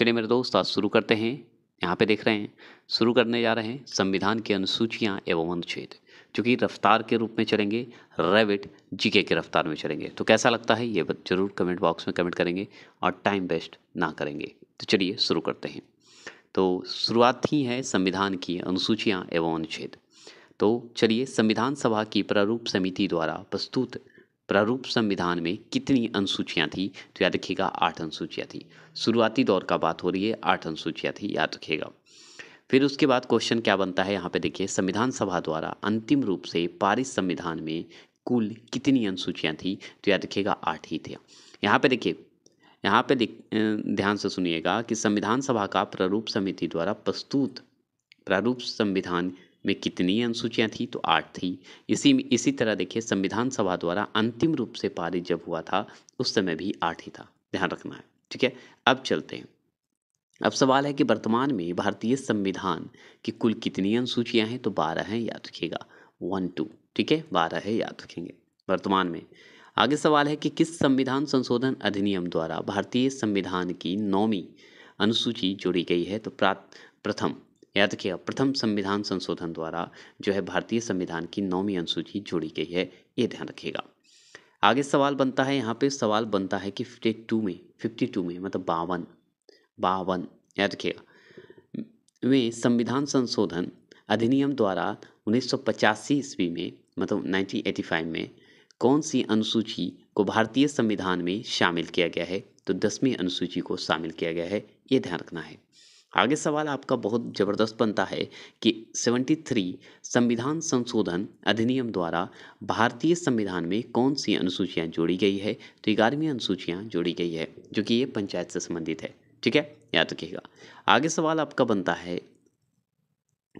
चलिए मेरे दोस्त आज शुरू करते हैं यहाँ पे देख रहे हैं शुरू करने जा रहे हैं संविधान की अनुसूचियाँ एवं अनुच्छेद जो कि रफ्तार के रूप में चलेंगे रेविट जीके के रफ्तार में चलेंगे तो कैसा लगता है ये जरूर कमेंट बॉक्स में कमेंट करेंगे और टाइम वेस्ट ना करेंगे तो चलिए शुरू करते हैं तो शुरुआत ही है संविधान की अनुसूचियाँ एवं अनुच्छेद तो चलिए संविधान सभा की प्रारूप समिति द्वारा प्रस्तुत प्रारूप संविधान में कितनी अनुसूचियाँ थी तो याद रखिएगा आठ अनुसूचियाँ थी शुरुआती दौर का बात हो रही है आठ अनुसूचियाँ थी याद रखिएगा फिर उसके बाद क्वेश्चन क्या बनता है यहाँ पे देखिए संविधान सभा द्वारा अंतिम रूप से पारित संविधान में कुल कितनी अनुसूचियाँ थी तो याद रखिएगा आठ ही थे यहाँ पे देखिए यहाँ पे ध्यान से सुनिएगा कि संविधान सभा का प्रारूप समिति द्वारा प्रस्तुत प्रारूप संविधान में कितनी अनुसूचियाँ थी तो आठ थी इसी इसी तरह देखिए संविधान सभा द्वारा अंतिम रूप से पारित जब हुआ था उस समय भी आठ ही था ध्यान रखना है ठीक है अब चलते हैं अब सवाल है कि वर्तमान में भारतीय संविधान की कुल कितनी अनुसूचियाँ हैं तो बारह हैं याद रखिएगा वन टू ठीक है बारह है याद रखेंगे वर्तमान में आगे सवाल है कि किस संविधान संशोधन अधिनियम द्वारा भारतीय संविधान की नौवीं अनुसूची जोड़ी गई है तो प्रात प्रथम याद रखिए प्रथम संविधान संशोधन द्वारा जो है भारतीय संविधान की नौवीं अनुसूची जोड़ी गई है ये ध्यान रखिएगा आगे सवाल बनता है यहाँ पे सवाल बनता है कि फिफ्टी टू में फिफ्टी टू में मतलब बावन बावन याद रखिएगा में संविधान संशोधन अधिनियम द्वारा उन्नीस ईस्वी में मतलब नाइनटीन में कौन सी अनुसूची को भारतीय संविधान में शामिल किया गया है तो दसवीं अनुसूची को शामिल किया गया है ये ध्यान रखना है आगे सवाल आपका बहुत ज़बरदस्त बनता है कि 73 संविधान संशोधन अधिनियम द्वारा भारतीय संविधान में कौन सी अनुसूचियाँ जोड़ी गई है तो ग्यारहवीं अनुसूचियाँ जोड़ी गई है जो कि ये पंचायत से संबंधित है ठीक है याद रखिएगा आगे सवाल आपका बनता है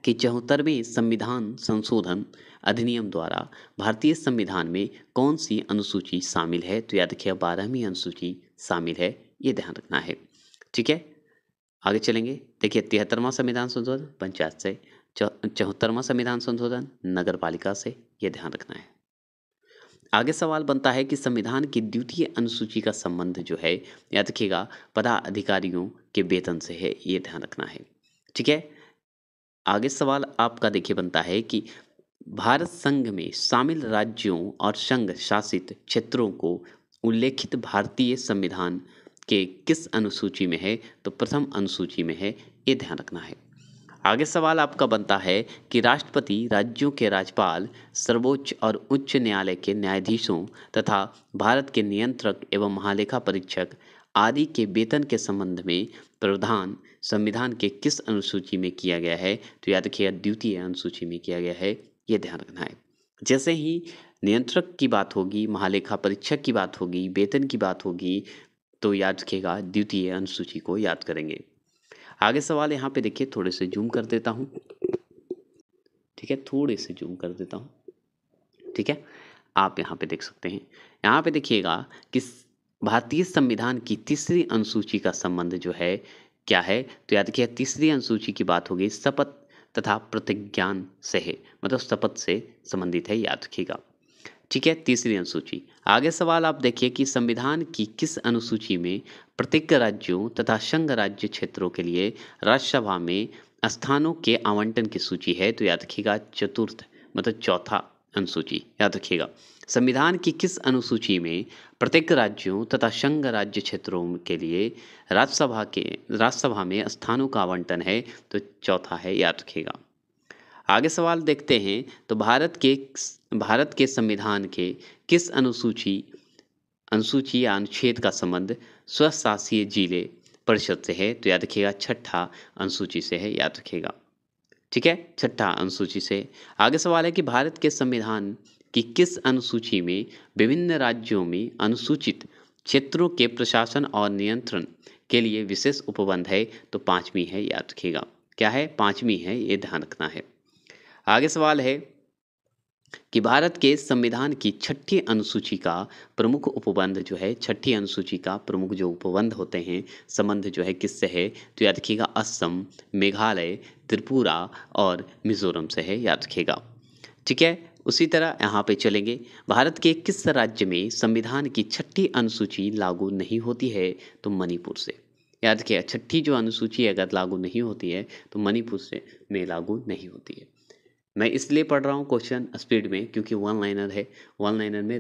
कि चौहत्तरवें संविधान संशोधन अधिनियम द्वारा भारतीय संविधान में कौन सी अनुसूची शामिल है तो याद रखिए बारहवीं अनुसूची शामिल है ये ध्यान रखना है ठीक है आगे चलेंगे देखिए तिहत्तरवां संविधान संशोधन पंचायत से चौहत्तरवां संविधान संशोधन नगर पालिका से ये ध्यान रखना है आगे सवाल बनता है कि संविधान की द्वितीय अनुसूची का संबंध जो है याद रखिएगा पदाधिकारियों के वेतन से है ये ध्यान रखना है ठीक है आगे सवाल आपका देखिए बनता है कि भारत संघ में शामिल राज्यों और संघ शासित क्षेत्रों को उल्लेखित भारतीय संविधान के किस अनुसूची में है तो प्रथम अनुसूची में है ये ध्यान रखना है आगे सवाल आपका बनता है कि राष्ट्रपति राज्यों के राज्यपाल सर्वोच्च और उच्च न्यायालय के न्यायाधीशों तथा भारत के नियंत्रक एवं महालेखा परीक्षक आदि के वेतन के संबंध में प्रावधान संविधान के किस अनुसूची में किया गया है तो याद रखिए द्वितीय अनुसूची में किया गया है ये ध्यान रखना है जैसे ही नियंत्रक की बात होगी महालेखा परीक्षक की बात होगी वेतन की बात होगी तो याद रखिएगा द्वितीय अनुसूची को याद करेंगे आगे सवाल यहाँ पे देखिए थोड़े से जूम कर देता हूँ ठीक है थोड़े से जूम कर देता हूँ ठीक है आप यहाँ पे देख सकते हैं यहाँ पे देखिएगा कि भारतीय संविधान की तीसरी अनुसूची का संबंध जो है क्या है तो याद रखिए तीसरी अनुसूची की बात होगी शपथ तथा प्रतिज्ञान से है मतलब शपथ से संबंधित है याद रखिएगा ठीक है तीसरी अनुसूची आगे सवाल आप देखिए कि संविधान की किस अनुसूची में प्रत्येक राज्यों तथा संघ राज्य क्षेत्रों के लिए राज्यसभा में स्थानों के आवंटन की सूची है तो याद रखिएगा चतुर्थ मतलब चौथा अनुसूची याद रखिएगा संविधान की किस अनुसूची में प्रत्येक राज्यों तथा संघ राज्य क्षेत्रों के लिए राज्यसभा के राज्यसभा में स्थानों का आवंटन है तो चौथा है याद रखिएगा आगे सवाल देखते हैं तो भारत के भारत के संविधान के किस अनुसूची अनुसूची या अनुच्छेद का संबंध स्वशासीय जिले परिषद से है तो याद रखिएगा छठा अनुसूची से है याद रखिएगा ठीक है छठा अनुसूची से आगे सवाल है कि भारत के संविधान की किस अनुसूची में विभिन्न राज्यों में अनुसूचित क्षेत्रों के प्रशासन और नियंत्रण के लिए विशेष उपबंध है तो पाँचवीं है याद रखिएगा क्या है पाँचवीं है ये ध्यान रखना है आगे सवाल है कि भारत के संविधान की छठी अनुसूची का प्रमुख उपबंध जो है छठी अनुसूची का प्रमुख जो उपबंध होते हैं संबंध जो है किससे है तो याद रखिएगा असम मेघालय त्रिपुरा और मिजोरम से है याद रखिएगा ठीक है उसी तरह यहाँ पे चलेंगे भारत के किस राज्य में संविधान की छठी अनुसूची लागू नहीं होती है तो मणिपुर से याद रखिएगा छठी जो अनुसूची अगर लागू नहीं होती है तो मणिपुर से में लागू नहीं होती है मैं इसलिए पढ़ रहा हूँ क्वेश्चन स्पीड में क्योंकि वन लाइनर है वन लाइनर में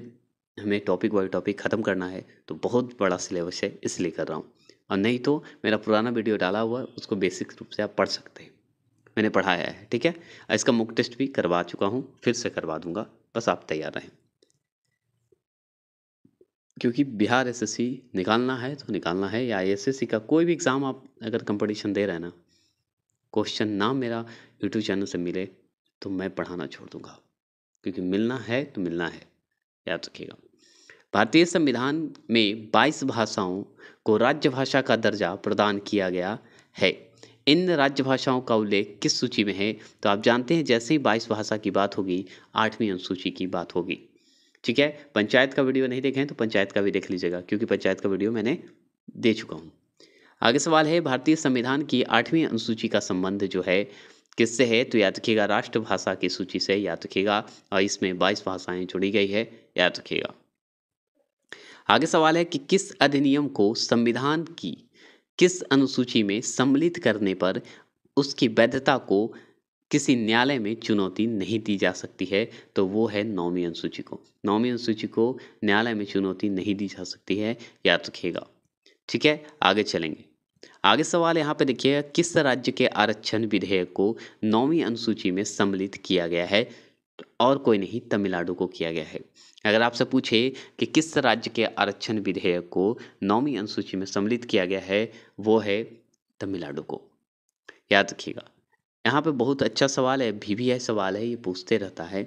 हमें टॉपिक बाई टॉपिक ख़त्म करना है तो बहुत बड़ा सिलेबस है इसलिए कर रहा हूँ और नहीं तो मेरा पुराना वीडियो डाला हुआ है उसको बेसिक रूप से आप पढ़ सकते हैं मैंने पढ़ाया है ठीक है इसका मुक टेस्ट भी करवा चुका हूँ फिर से करवा दूँगा बस आप तैयार रहें क्योंकि बिहार एसएससी निकालना है तो निकालना है या आईएसएससी का कोई भी एग्ज़ाम आप अगर कंपटीशन दे रहे हैं ना क्वेश्चन ना मेरा यूट्यूब चैनल से मिले तो मैं पढ़ाना छोड़ दूंगा क्योंकि मिलना है तो मिलना है याद रखिएगा भारतीय संविधान में 22 भाषाओं को राज्य भाषा का दर्जा प्रदान किया गया है इन राज्य भाषाओं का उल्लेख किस सूची में है तो आप जानते हैं जैसे ही बाईस भाषा की बात होगी आठवीं अनुसूची की बात होगी ठीक है पंचायत का वीडियो नहीं देखें तो पंचायत का भी देख लीजिएगा क्योंकि पंचायत का वीडियो मैंने दे चुका हूँ आगे सवाल है भारतीय संविधान की आठवीं अनुसूची का संबंध जो है किससे है तो याद रखिएगा राष्ट्रभाषा की सूची से याद रखिएगा और इसमें बाईस भाषाएं जुड़ी गई है याद रखिएगा आगे सवाल है कि किस अधिनियम को संविधान की किस अनुसूची में सम्मिलित करने पर उसकी वैधता को किसी न्यायालय में चुनौती नहीं दी जा सकती है तो वो है नौवीं अनुसूची को नौवीं अनुसूची को न्यायालय में चुनौती नहीं दी जा सकती है याद रखिएगा ठीक है आगे चलेंगे आगे सवाल यहाँ पे देखिए किस राज्य के आरक्षण विधेयक को नौवीं अनुसूची में सम्मिलित किया गया है और कोई नहीं तमिलनाडु को किया गया है अगर आपसे पूछे कि किस राज्य के आरक्षण विधेयक को नौवीं अनुसूची में सम्मिलित किया गया है वो है तमिलनाडु को याद रखिएगा यहाँ पे बहुत अच्छा सवाल है भी भी सवाल है ये पूछते रहता है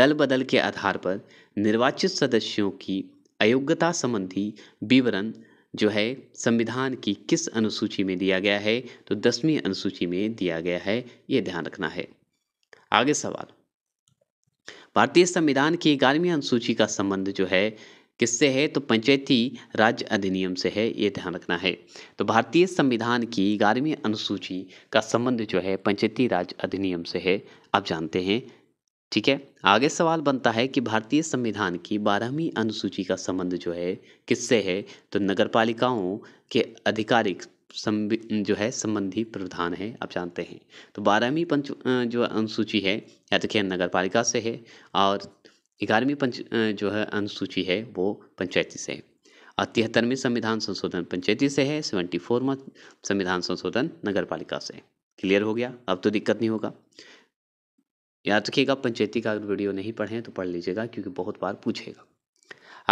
दल बदल के आधार पर निर्वाचित सदस्यों की अयोग्यता संबंधी विवरण जो है संविधान की किस अनुसूची में दिया गया है तो दसवीं अनुसूची में दिया गया है ये ध्यान रखना है आगे सवाल भारतीय संविधान की ग्यारहवीं अनुसूची का संबंध जो है किससे है तो पंचायती राज अधिनियम से है ये ध्यान रखना है तो भारतीय संविधान की ग्यारहवीं अनुसूची का संबंध जो है पंचायती राज अधिनियम से है आप जानते हैं ठीक है आगे सवाल बनता है कि भारतीय संविधान की बारहवीं अनुसूची का संबंध जो है किससे है तो नगर पालिकाओं के आधिकारिक जो है संबंधी प्रावधान है आप जानते हैं तो बारहवीं पंच जो अनुसूची है या तो खैर नगर पालिका से है और ग्यारहवीं पंच जो है अनुसूची है वो पंचायती से है और तिहत्तरवीं संविधान संशोधन पंचायती से है सेवेंटी फोरवा संविधान संशोधन नगर पालिका से क्लियर हो गया अब तो दिक्कत नहीं होगा याद रखिएगा पंचायती का अगर वीडियो नहीं पढ़ें तो पढ़ लीजिएगा क्योंकि बहुत बार पूछेगा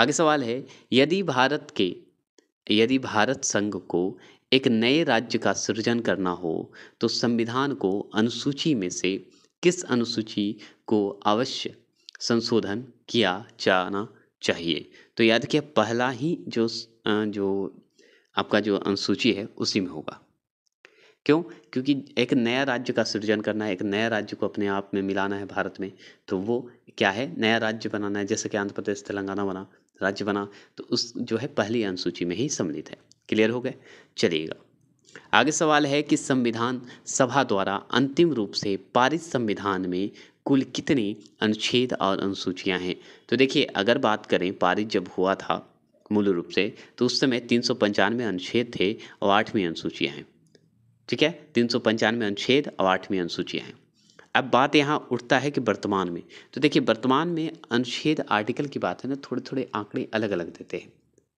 आगे सवाल है यदि भारत के यदि भारत संघ को एक नए राज्य का सृजन करना हो तो संविधान को अनुसूची में से किस अनुसूची को अवश्य संशोधन किया जाना चाहिए तो याद किया पहला ही जो जो आपका जो अनुसूची है उसी में होगा क्यों क्योंकि एक नया राज्य का सृजन करना है एक नया राज्य को अपने आप में मिलाना है भारत में तो वो क्या है नया राज्य बनाना है जैसे कि आंध्र प्रदेश तेलंगाना बना राज्य बना तो उस जो है पहली अनुसूची में ही सम्मिलित है क्लियर हो गए चलिएगा आगे सवाल है कि संविधान सभा द्वारा अंतिम रूप से पारित संविधान में कुल कितने अनुच्छेद और अनुसूचियां हैं तो देखिए अगर बात करें पारित जब हुआ था मूल रूप से तो उस समय तीन सौ पंचानवे अनुच्छेद थे और आठवीं अनुसूचियाँ हैं ठीक है तीन सौ पंचानवे अनुच्छेद और आठवीं अनुसूचियाँ हैं अब बात यहाँ उठता है कि वर्तमान में तो देखिए वर्तमान में अनुच्छेद आर्टिकल की बात है ना थोड़े थोड़े आंकड़े अलग अलग देते हैं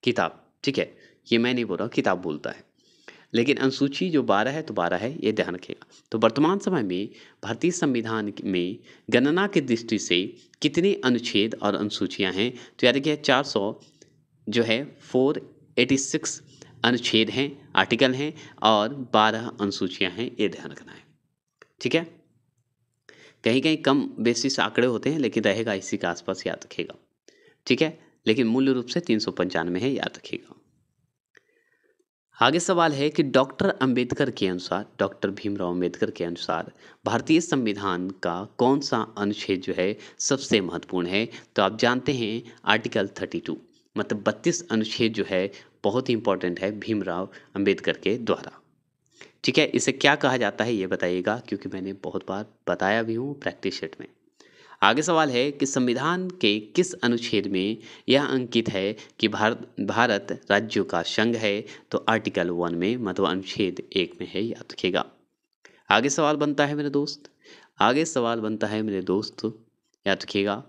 किताब ठीक है ये मैं नहीं बोल रहा हूँ किताब बोलता है लेकिन अनुसूची जो बारह है तो बारह है ये ध्यान रखेगा तो वर्तमान समय में भारतीय संविधान में गणना की दृष्टि से कितने अनुच्छेद और अनुसूचियाँ हैं तो याद रखिए चार सौ जो है फोर एटी सिक्स अनुच्छेद हैं आर्टिकल हैं और बारह अनुसूचियाँ हैं ये ध्यान रखना है ठीक है कहीं कहीं कम बेसिस आंकड़े होते हैं लेकिन रहेगा इसी के आसपास याद रखेगा ठीक है लेकिन मूल रूप से तीन सौ पंचानवे है याद रखेगा आगे सवाल है कि डॉक्टर अंबेडकर के अनुसार डॉक्टर भीमराव अंबेडकर के अनुसार भारतीय संविधान का कौन सा अनुच्छेद जो है सबसे महत्वपूर्ण है तो आप जानते हैं आर्टिकल थर्टी टू मतलब बत्तीस अनुच्छेद जो है बहुत ही इंपॉर्टेंट है भीमराव अंबेडकर के द्वारा ठीक है इसे क्या कहा जाता है ये बताइएगा क्योंकि मैंने बहुत बार बताया भी हूँ प्रैक्टिस शीट में आगे सवाल है कि संविधान के किस अनुच्छेद में यह अंकित है कि भारत भारत राज्यों का संघ है तो आर्टिकल वन में मतलब अनुच्छेद एक में है याद रखिएगा आगे सवाल बनता है मेरे दोस्त आगे सवाल बनता है मेरे दोस्त याद रखिएगा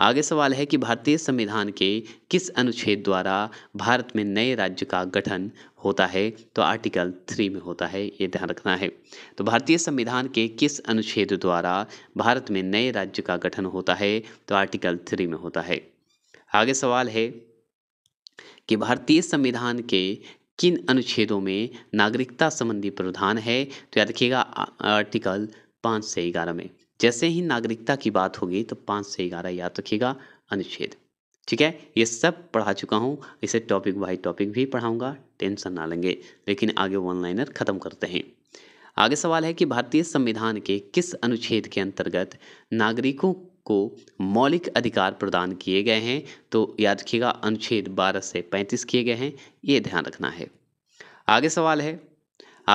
आगे सवाल है कि भारतीय संविधान के किस अनुच्छेद द्वारा भारत में नए राज्य का गठन होता है तो आर्टिकल थ्री में होता है ये ध्यान रखना है तो भारतीय संविधान के किस अनुच्छेद द्वारा भारत में नए राज्य का गठन होता है तो आर्टिकल थ्री में होता है आगे सवाल है कि भारतीय संविधान के किन अनुच्छेदों में नागरिकता संबंधी प्रावधान है तो याद रखिएगा आर्टिकल पाँच से ग्यारह में जैसे ही नागरिकता की बात होगी तो पाँच से ग्यारह याद रखिएगा अनुच्छेद ठीक है ये सब पढ़ा चुका हूँ इसे टॉपिक बाई टॉपिक भी पढ़ाऊँगा टेंशन ना लेंगे लेकिन आगे वन लाइनर ख़त्म करते हैं आगे सवाल है कि भारतीय संविधान के किस अनुच्छेद के अंतर्गत नागरिकों को मौलिक अधिकार प्रदान किए गए हैं तो याद रखिएगा अनुच्छेद 12 से 35 किए गए हैं ये ध्यान रखना है आगे सवाल है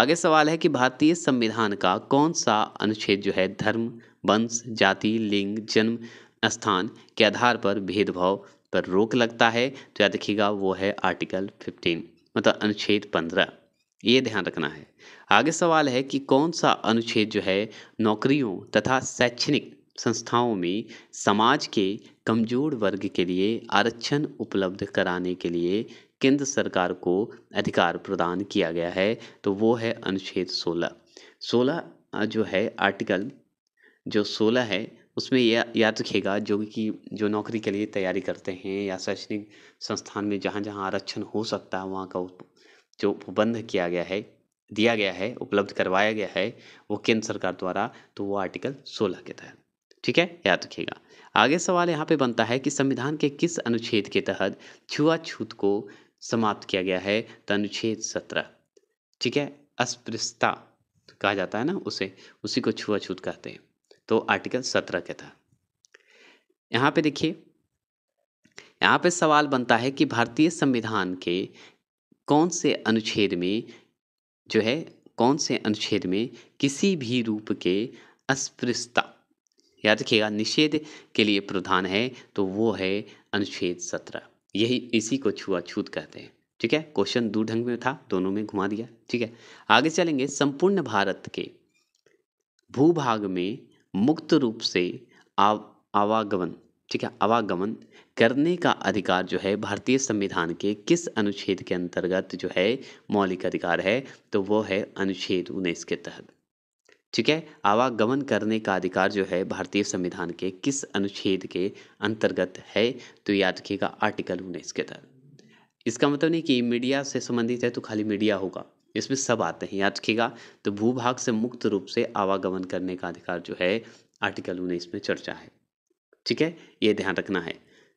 आगे सवाल है कि भारतीय संविधान का कौन सा अनुच्छेद जो है धर्म वंश जाति लिंग जन्म स्थान के आधार पर भेदभाव पर रोक लगता है तो याद रखिएगा वो है आर्टिकल फिफ्टीन मतलब अनुच्छेद पंद्रह ये ध्यान रखना है आगे सवाल है कि कौन सा अनुच्छेद जो है नौकरियों तथा शैक्षणिक संस्थाओं में समाज के कमजोर वर्ग के लिए आरक्षण उपलब्ध कराने के लिए केंद्र सरकार को अधिकार प्रदान किया गया है तो वो है अनुच्छेद 16 16 जो है आर्टिकल जो सोलह है उसमें यह याद रखेगा जो कि जो नौकरी के लिए तैयारी करते हैं या शैक्षणिक संस्थान में जहाँ जहाँ आरक्षण हो सकता है वहाँ का जो उपबंध किया गया है दिया गया है उपलब्ध करवाया गया है वो केंद्र सरकार द्वारा तो वो आर्टिकल सोलह के तहत ठीक है याद रखिएगा आगे सवाल यहाँ पे बनता है कि संविधान के किस अनुच्छेद के तहत छुआछूत को समाप्त किया गया है तो अनुच्छेद सत्रह ठीक है अस्पृश्यता कहा जाता है ना उसे उसी को छुआछूत कहते हैं तो आर्टिकल सत्रह के था यहाँ पे देखिए यहाँ पे सवाल बनता है कि भारतीय संविधान के कौन से अनुच्छेद में जो है कौन से अनुच्छेद में किसी भी रूप के अस्पृश्यता याद रखिएगा निषेध के लिए प्रधान है तो वो है अनुच्छेद सत्रह यही इसी को छुआछूत कहते हैं ठीक है क्वेश्चन दो ढंग में था दोनों में घुमा दिया ठीक है आगे चलेंगे संपूर्ण भारत के भूभाग में मुक्त रूप से आव आवागमन ठीक है आवागमन करने का अधिकार जो है भारतीय संविधान के किस अनुच्छेद के अंतर्गत जो है मौलिक अधिकार है तो वो है अनुच्छेद उन्नीस के तहत ठीक है आवागमन करने का अधिकार जो है भारतीय संविधान के किस अनुच्छेद के अंतर्गत है तो याद रखिएगा आर्टिकल उन्नीस के तहत इसका मतलब नहीं कि मीडिया से संबंधित है तो खाली मीडिया होगा इसमें सब आते हैं याद रखिएगा तो भूभाग से मुक्त रूप से आवागमन करने का अधिकार जो है आर्टिकल उन्नीस में चर्चा है ठीक है ये ध्यान रखना है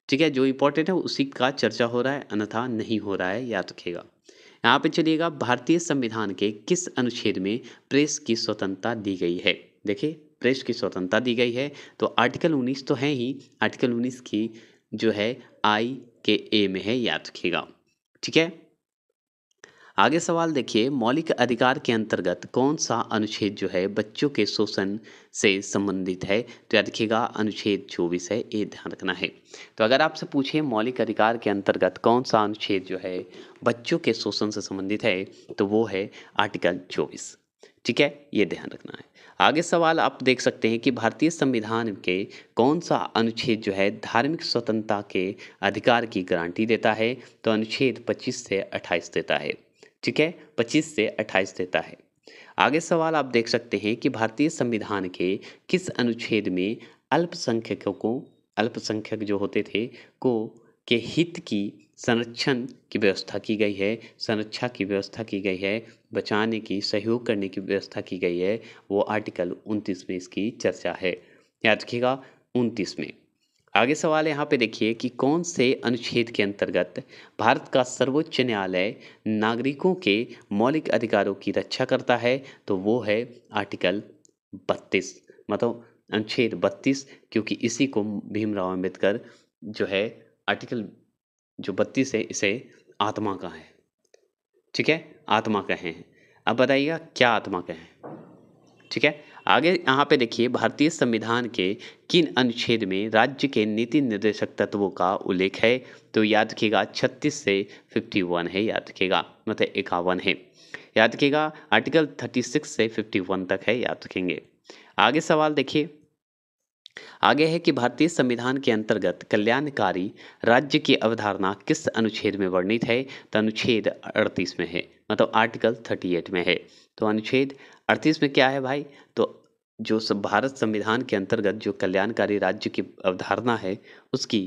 ठीक है जो इम्पोर्टेंट है उसी का चर्चा हो रहा है अन्यथा नहीं हो रहा है याद रखिएगा यहाँ पे चलिएगा भारतीय संविधान के किस अनुच्छेद में प्रेस की स्वतंत्रता दी गई है देखिए प्रेस की स्वतंत्रता दी गई है तो आर्टिकल 19 तो है ही आर्टिकल 19 की जो है आई के ए में है याद रखिएगा ठीक है आगे सवाल देखिए मौलिक अधिकार के अंतर्गत कौन सा अनुच्छेद जो है बच्चों के शोषण से संबंधित है तो याद रखिएगा अनुच्छेद चौबीस है ये ध्यान रखना है तो अगर आपसे पूछे मौलिक अधिकार के अंतर्गत कौन सा अनुच्छेद जो है बच्चों के शोषण से संबंधित है तो वो है आर्टिकल चौबीस ठीक है ये ध्यान रखना है आगे सवाल आप देख सकते हैं कि भारतीय संविधान के कौन सा अनुच्छेद जो है धार्मिक स्वतंत्रता के अधिकार की गारंटी देता है तो अनुच्छेद 25 से 28 देता है ठीक है पच्चीस से अट्ठाईस देता है आगे सवाल आप देख सकते हैं कि भारतीय संविधान के किस अनुच्छेद में अल्पसंख्यकों को अल्पसंख्यक जो होते थे को के हित की संरक्षण की व्यवस्था की गई है संरक्षा की व्यवस्था की गई है बचाने की सहयोग करने की व्यवस्था की गई है वो आर्टिकल उनतीस में इसकी चर्चा है याद रखिएगा उनतीस में आगे सवाल यहाँ पे देखिए कि कौन से अनुच्छेद के अंतर्गत भारत का सर्वोच्च न्यायालय नागरिकों के मौलिक अधिकारों की रक्षा करता है तो वो है आर्टिकल बत्तीस मतलब अनुच्छेद बत्तीस क्योंकि इसी को भीमराव अंबेडकर जो है आर्टिकल जो बत्तीस है इसे आत्मा का है ठीक है आत्मा कहें अब बताइएगा क्या आत्मा कहें ठीक है आगे यहाँ पे देखिए भारतीय संविधान के किन अनुच्छेद में राज्य के नीति निर्देशक तत्वों का उल्लेख है तो याद रखिएगा छत्तीस से फिफ्टी वन है याद रखिएगा मतलब इक्यावन है याद रखिएगा आर्टिकल थर्टी सिक्स से फिफ्टी वन तक है याद रखेंगे आगे सवाल देखिए आगे है कि भारतीय संविधान के अंतर्गत कल्याणकारी राज्य की अवधारणा किस अनुच्छेद में वर्णित है तो अनुच्छेद अड़तीस में है मतलब आर्टिकल थर्टी एट में है तो अनुच्छेद अड़तीस में क्या है भाई तो जो सब भारत संविधान के अंतर्गत जो कल्याणकारी राज्य की अवधारणा है उसकी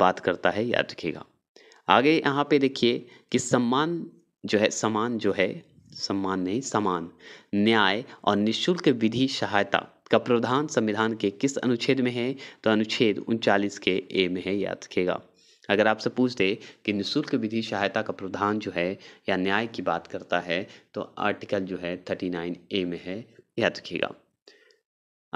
बात करता है याद रखिएगा आगे यहाँ पे देखिए कि सम्मान जो है समान जो है सम्मान नहीं समान न्याय और निशुल्क विधि सहायता का प्रावधान संविधान के किस अनुच्छेद में है तो अनुच्छेद उनचालीस के ए में है याद रखिएगा अगर आपसे पूछ दे कि निःशुल्क विधि सहायता का प्रावधान जो है या न्याय की बात करता है तो आर्टिकल जो है थर्टी नाइन ए में है याद रखिएगा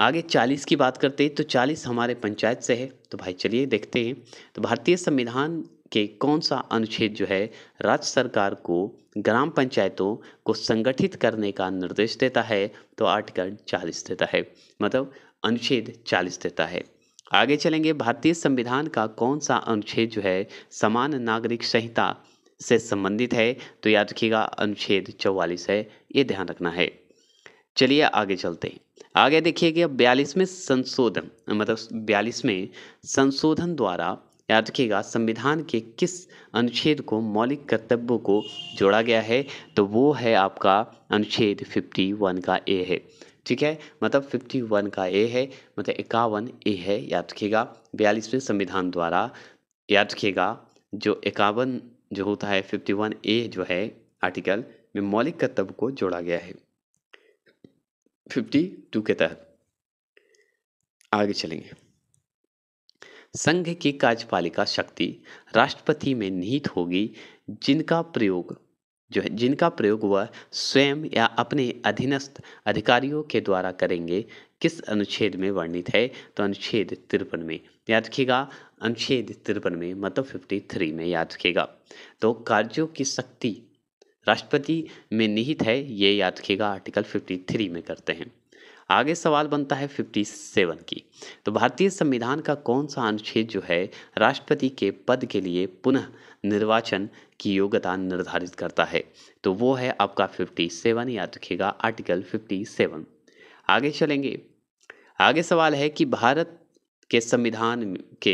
आगे चालीस की बात करते हैं तो चालीस हमारे पंचायत से है तो भाई चलिए देखते हैं तो भारतीय संविधान के कौन सा अनुच्छेद जो है राज्य सरकार को ग्राम पंचायतों को संगठित करने का निर्देश देता है तो आर्टिकल चालीस देता है मतलब अनुच्छेद चालीस देता है आगे चलेंगे भारतीय संविधान का कौन सा अनुच्छेद जो है समान नागरिक संहिता से संबंधित है तो याद रखिएगा अनुच्छेद चौवालीस है ये ध्यान रखना है चलिए आगे चलते हैं आगे देखिए कि बयालीसवें संशोधन मतलब बयालीसवें संशोधन द्वारा याद रखिएगा संविधान के किस अनुच्छेद को मौलिक कर्तव्यों को जोड़ा गया है तो वो है आपका अनुच्छेद 51 का ए है ठीक है मतलब फिफ्टी वन का ए है मतलब इक्यावन ए है याद रखिएगा बयालीसवें संविधान द्वारा याद रखिएगा जो इक्यावन जो होता है फिफ्टी वन ए जो है आर्टिकल में मौलिक कर्तव्य को जोड़ा गया है फिफ्टी टू के तहत आगे चलेंगे संघ की कार्यपालिका शक्ति राष्ट्रपति में निहित होगी जिनका प्रयोग जो है जिनका प्रयोग वह स्वयं या अपने अधीनस्थ अधिकारियों के द्वारा करेंगे किस अनुच्छेद में वर्णित है तो अनुच्छेद तिरपन में याद रखिएगा अनुच्छेद तिरपन में मतलब फिफ्टी थ्री में याद रखिएगा तो कार्यों की शक्ति राष्ट्रपति में निहित है ये याद रखिएगा आर्टिकल फिफ्टी थ्री में करते हैं आगे सवाल बनता है फिफ्टी सेवन की तो भारतीय संविधान का कौन सा अनुच्छेद जो है राष्ट्रपति के पद के लिए पुनः निर्वाचन की योग्यता निर्धारित करता है तो वो है आपका फिफ्टी सेवन याद रखिएगा आर्टिकल फिफ्टी सेवन आगे चलेंगे आगे सवाल है कि भारत के संविधान के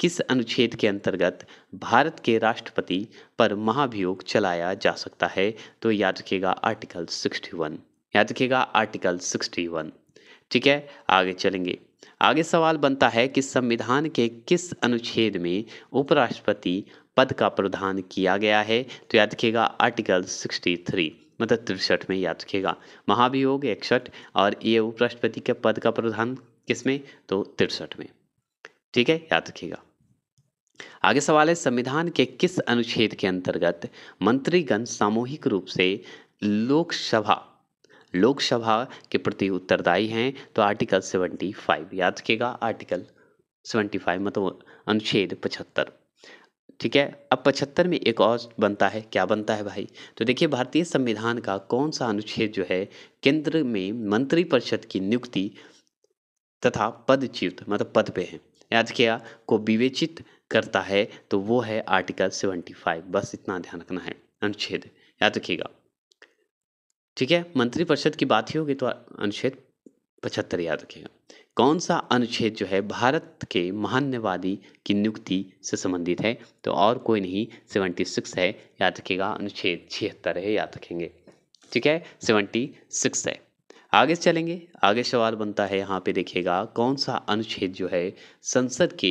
किस अनुच्छेद के अंतर्गत भारत के राष्ट्रपति पर महाभियोग चलाया जा सकता है तो याद रखिएगा आर्टिकल सिक्सटी वन याद रखिएगा आर्टिकल सिक्सटी वन ठीक है आगे चलेंगे आगे सवाल बनता है कि संविधान के किस अनुच्छेद में उपराष्ट्रपति पद का प्रावधान किया गया है तो याद रखिएगा आर्टिकल 63 मतलब तिरसठ में याद रखिएगा महाभियोग इकसठ और ये उपराष्ट्रपति के पद का प्रावधान किस में तो तिरसठ में ठीक है याद रखिएगा आगे सवाल है संविधान के किस अनुच्छेद के अंतर्गत मंत्रीगण सामूहिक रूप से लोकसभा लोकसभा के प्रति उत्तरदायी हैं तो आर्टिकल 75 याद रखिएगा आर्टिकल 75 मतलब अनुच्छेद 75 ठीक है अब पचहत्तर में एक और बनता है क्या बनता है भाई तो देखिए भारतीय संविधान का कौन सा अनुच्छेद जो है केंद्र में मंत्रिपरिषद की नियुक्ति तथा पदच्युत मतलब पद पे है याद किया को विवेचित करता है तो वो है आर्टिकल सेवेंटी फाइव बस इतना ध्यान रखना है अनुच्छेद याद रखिएगा ठीक है मंत्रिपरिषद की बात ही होगी तो अनुच्छेद पचहत्तर याद रखिएगा कौन सा अनुच्छेद जो है भारत के महान्यवादी की नियुक्ति से संबंधित है तो और कोई नहीं सेवेंटी सिक्स है याद रखिएगा अनुच्छेद छिहत्तर है याद रखेंगे ठीक है सेवेंटी सिक्स है आगे चलेंगे आगे सवाल बनता है यहाँ पे देखिएगा कौन सा अनुच्छेद जो है संसद के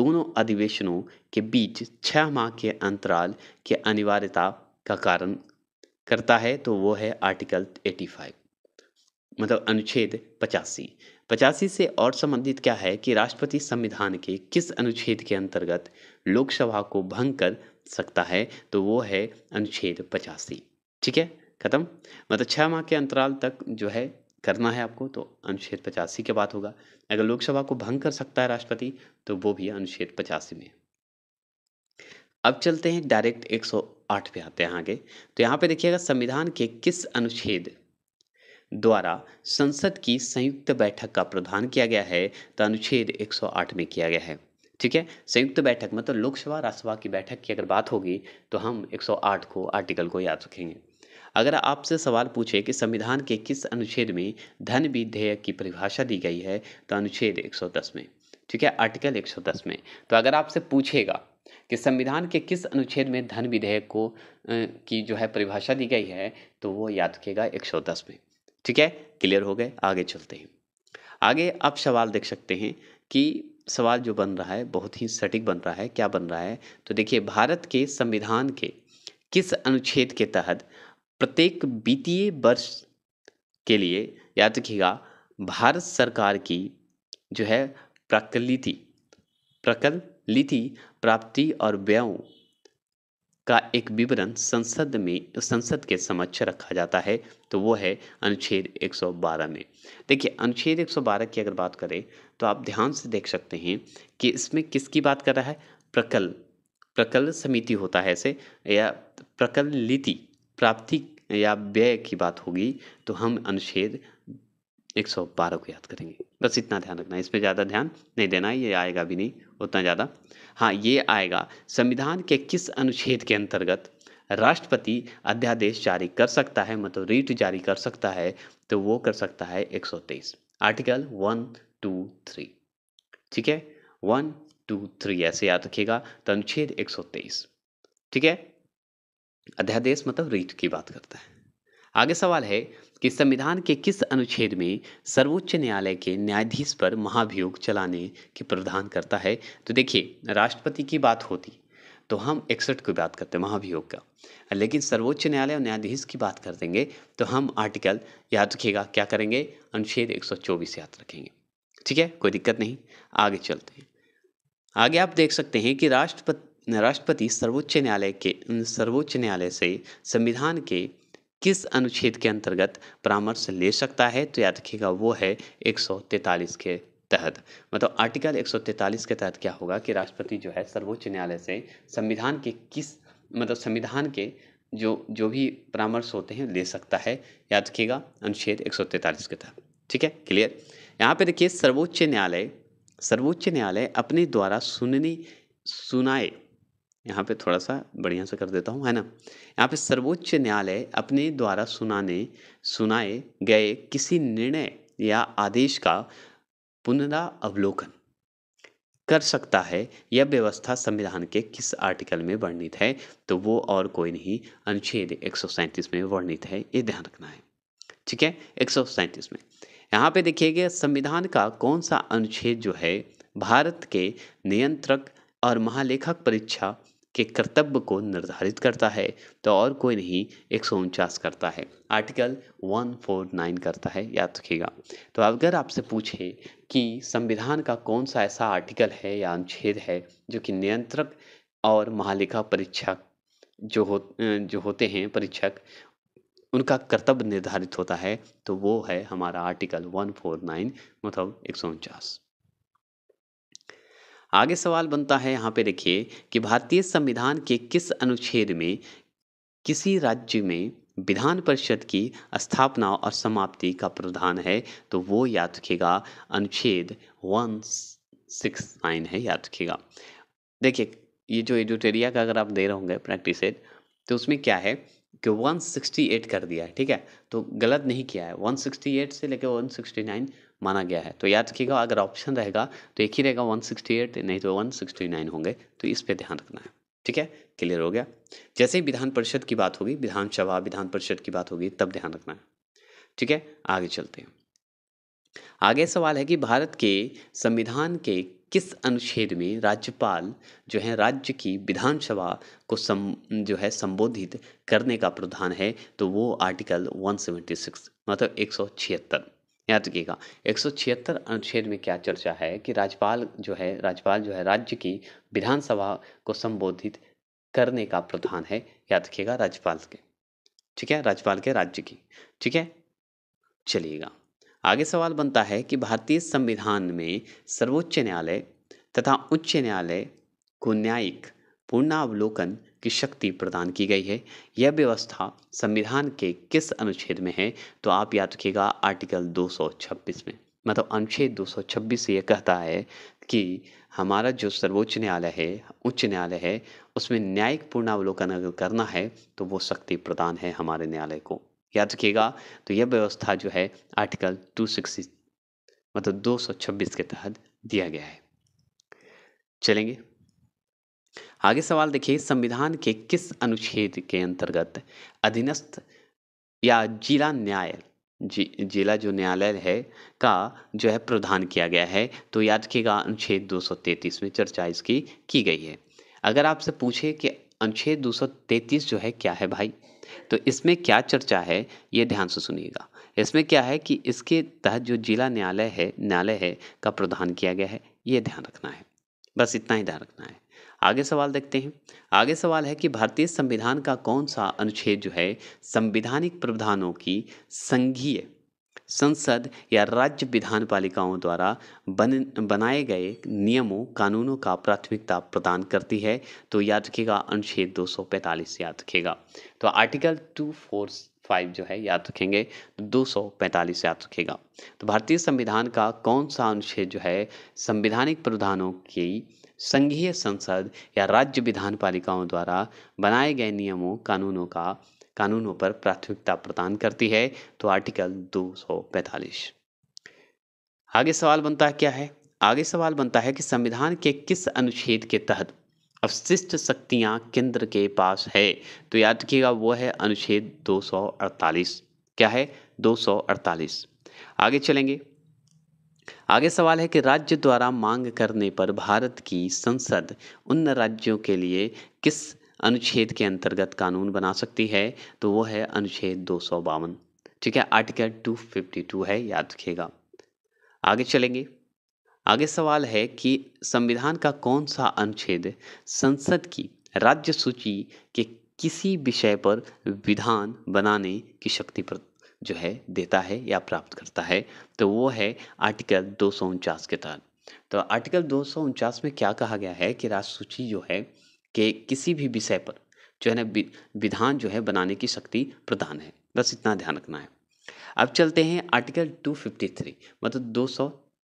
दोनों अधिवेशनों के बीच छः माह के अंतराल के अनिवार्यता का कारण करता है तो वो है आर्टिकल फाइव मतलब अनुच्छेद पचासी पचासी से और संबंधित क्या है कि राष्ट्रपति संविधान के किस अनुच्छेद के अंतर्गत लोकसभा को भंग कर सकता है तो वो है अनुच्छेद पचासी ठीक है खत्म मतलब छः माह के अंतराल तक जो है करना है आपको तो अनुच्छेद पचासी के बात होगा अगर लोकसभा को भंग कर सकता है राष्ट्रपति तो वो भी अनुच्छेद पचासी में अब चलते हैं डायरेक्ट 108 पे आते हैं आगे तो यहाँ पे देखिएगा संविधान के किस अनुच्छेद द्वारा संसद की संयुक्त बैठक का प्रधान किया गया है तो अनुच्छेद 108 में किया गया है ठीक है संयुक्त बैठक मतलब लोकसभा राज्यसभा की बैठक की अगर बात होगी तो हम 108 को आर्टिकल को याद रखेंगे अगर आपसे सवाल पूछे कि संविधान के किस अनुच्छेद में धन विधेयक की परिभाषा दी गई है तो अनुच्छेद 110 में ठीक है आर्टिकल 110 में तो अगर आपसे पूछेगा कि संविधान के किस अनुच्छेद में धन विधेयक को की जो है परिभाषा दी गई है तो वो याद रखेगा 110 में ठीक है क्लियर हो गए आगे चलते हैं आगे आप सवाल देख सकते हैं कि सवाल जो बन रहा है बहुत ही सटीक बन रहा है क्या बन रहा है तो देखिए भारत के संविधान के किस अनुच्छेद के तहत प्रत्येक वित्तीय वर्ष के लिए याद रखिएगा भारत सरकार की जो है प्रकलिति प्रकलिति प्राप्ति और व्ययों का एक विवरण संसद में संसद के समक्ष रखा जाता है तो वो है अनुच्छेद 112 में देखिए अनुच्छेद 112 की अगर बात करें तो आप ध्यान से देख सकते हैं कि इसमें किसकी बात कर रहा है प्रकल प्रकल समिति होता है ऐसे या प्रकल लीति प्राप्ति या व्यय की बात होगी तो हम अनुच्छेद एक सौ बारह को याद करेंगे बस इतना ध्यान रखना इसमें ज़्यादा ध्यान नहीं देना ये आएगा भी नहीं उतना ज़्यादा हाँ ये आएगा संविधान के किस अनुच्छेद के अंतर्गत राष्ट्रपति अध्यादेश जारी कर सकता है मतलब रीट जारी कर सकता है तो वो कर सकता है 123 आर्टिकल वन टू थ्री ठीक है वन टू थ्री ऐसे याद रखिएगा तो अनुच्छेद 123 ठीक है अध्यादेश मतलब रीट की बात करता है आगे सवाल है कि संविधान के किस अनुच्छेद में सर्वोच्च न्यायालय के न्यायाधीश पर महाभियोग चलाने के प्रावधान करता है तो देखिए राष्ट्रपति की बात होती तो हम इकसठ की बात करते हैं महाभियोग का लेकिन सर्वोच्च न्यायालय और न्यायाधीश की बात कर देंगे तो हम आर्टिकल याद रखिएगा क्या करेंगे अनुच्छेद एक याद रखेंगे ठीक है कोई दिक्कत नहीं आगे चलते हैं आगे आप देख सकते हैं कि राष्ट्रपति राष्ट्रपति सर्वोच्च न्यायालय के सर्वोच्च न्यायालय से संविधान के किस अनुच्छेद के अंतर्गत परामर्श ले सकता है तो याद रखिएगा वो है 143 के तहत मतलब आर्टिकल 143 के तहत क्या होगा कि राष्ट्रपति जो है सर्वोच्च न्यायालय से संविधान के किस मतलब संविधान के जो जो भी परामर्श होते हैं ले सकता है याद रखिएगा अनुच्छेद एक के तहत ठीक है क्लियर यहाँ पे देखिए सर्वोच्च न्यायालय सर्वोच्च न्यायालय अपने द्वारा सुनने सुनाए यहाँ पे थोड़ा सा बढ़िया से कर देता हूँ है ना यहाँ पे सर्वोच्च न्यायालय अपने द्वारा सुनाने सुनाए गए किसी निर्णय या आदेश का पुनरावलोकन कर सकता है यह व्यवस्था संविधान के किस आर्टिकल में वर्णित है तो वो और कोई नहीं अनुच्छेद एक में वर्णित है ये ध्यान रखना है ठीक है एक में यहाँ पे देखिएगा संविधान का कौन सा अनुच्छेद जो है भारत के नियंत्रक और महालेखक परीक्षा के कर्तव्य को निर्धारित करता है तो और कोई नहीं एक सौ उनचास करता है आर्टिकल 149 करता है याद रखिएगा तो अगर आपसे पूछें कि संविधान का कौन सा ऐसा आर्टिकल है या अनुच्छेद है जो कि नियंत्रक और महालेखा परीक्षक जो हो जो होते हैं परीक्षक उनका कर्तव्य निर्धारित होता है तो वो है हमारा आर्टिकल 149 मतलब एक सौ उनचास आगे सवाल बनता है यहाँ पे देखिए कि भारतीय संविधान के किस अनुच्छेद में किसी राज्य में विधान परिषद की स्थापना और समाप्ति का प्रावधान है तो वो याद रखिएगा अनुच्छेद वन सिक्स नाइन है याद रखिएगा देखिए ये जो एडिटेरिया का अगर आप दे रहे होंगे प्रैक्टिस एड तो उसमें क्या है कि वन सिक्सटी एट कर दिया है ठीक है तो गलत नहीं किया है वन सिक्सटी एट से लेकर वन सिक्सटी नाइन माना गया है तो याद रखिएगा अगर ऑप्शन रहेगा तो एक ही रहेगा 168 नहीं तो 169 होंगे तो इस पर ध्यान रखना है ठीक है क्लियर हो गया जैसे ही विधान परिषद की बात होगी विधानसभा विधान परिषद की बात होगी तब ध्यान रखना है ठीक है आगे चलते हैं आगे सवाल है कि भारत के संविधान के किस अनुच्छेद में राज्यपाल जो है राज्य की विधानसभा को सम जो है संबोधित करने का प्रावधान है तो वो आर्टिकल 176 मतलब एक सौ छिहत्तर याद रखिएगा एक सौ छिहत्तर अनुच्छेद में क्या चर्चा है कि राज्यपाल जो है राज्यपाल जो है राज्य की विधानसभा को संबोधित करने का प्रावधान है याद रखिएगा राज्यपाल के ठीक है राज्यपाल के राज्य की ठीक है चलिएगा आगे सवाल बनता है कि भारतीय संविधान में सर्वोच्च न्यायालय तथा उच्च न्यायालय को न्यायिक पूर्णावलोकन की शक्ति प्रदान की गई है यह व्यवस्था संविधान के किस अनुच्छेद में है तो आप याद रखिएगा आर्टिकल 226 में मतलब अनुच्छेद 226 से यह कहता है कि हमारा जो सर्वोच्च न्यायालय है उच्च न्यायालय है उसमें न्यायिक पूर्णावलोकन अगर करना है तो वो शक्ति प्रदान है हमारे न्यायालय को याद रखिएगा तो यह व्यवस्था जो है आर्टिकल 260 मतलब 226 के तहत दिया गया है चलेंगे आगे सवाल देखिए संविधान के किस अनुच्छेद के अंतर्गत अधीनस्थ या जिला न्याय जी जिला जो न्यायालय है का जो है प्रधान किया गया है तो याद रखिएगा अनुच्छेद 233 में चर्चा इसकी की गई है अगर आपसे पूछे कि अनुच्छेद 233 जो है क्या है भाई तो इसमें क्या चर्चा है ये ध्यान से सुनिएगा इसमें क्या है कि इसके तहत जो जिला न्यायालय है न्यायालय है का प्रावधान किया गया है ये ध्यान रखना है बस इतना ही ध्यान रखना है आगे सवाल देखते हैं आगे सवाल है कि भारतीय संविधान का कौन सा अनुच्छेद जो है संविधानिक प्रावधानों की संघीय संसद या राज्य विधान पालिकाओं द्वारा बन बनाए गए नियमों कानूनों का प्राथमिकता प्रदान करती है तो याद रखिएगा अनुच्छेद 245 याद रखिएगा तो आर्टिकल 245 जो है याद रखेंगे तो 245 याद रखेगा तो भारतीय संविधान का कौन सा अनुच्छेद जो है संविधानिक प्रावधानों की संघीय संसद या राज्य विधान पालिकाओं द्वारा बनाए गए नियमों कानूनों का कानूनों पर प्राथमिकता प्रदान करती है तो आर्टिकल 245 आगे सवाल बनता है क्या है आगे सवाल बनता है कि संविधान के किस अनुच्छेद के तहत अवशिष्ट शक्तियां केंद्र के पास है तो याद रखिएगा वो है अनुच्छेद 248 क्या है 248 आगे चलेंगे आगे सवाल है कि राज्य द्वारा मांग करने पर भारत की संसद उन राज्यों के लिए किस अनुच्छेद के अंतर्गत कानून बना सकती है तो वो है अनुच्छेद दो ठीक है आर्टिकल 252 है याद रखिएगा आगे चलेंगे आगे सवाल है कि संविधान का कौन सा अनुच्छेद संसद की राज्य सूची के किसी विषय पर विधान बनाने की शक्ति जो है देता है या प्राप्त करता है तो वो है आर्टिकल दो के तहत तो आर्टिकल दो में क्या कहा गया है कि राष्ट्र सूची जो है कि किसी भी विषय पर जो है ना विधान जो है बनाने की शक्ति प्रदान है बस इतना ध्यान रखना है अब चलते हैं आर्टिकल 253 मतलब दो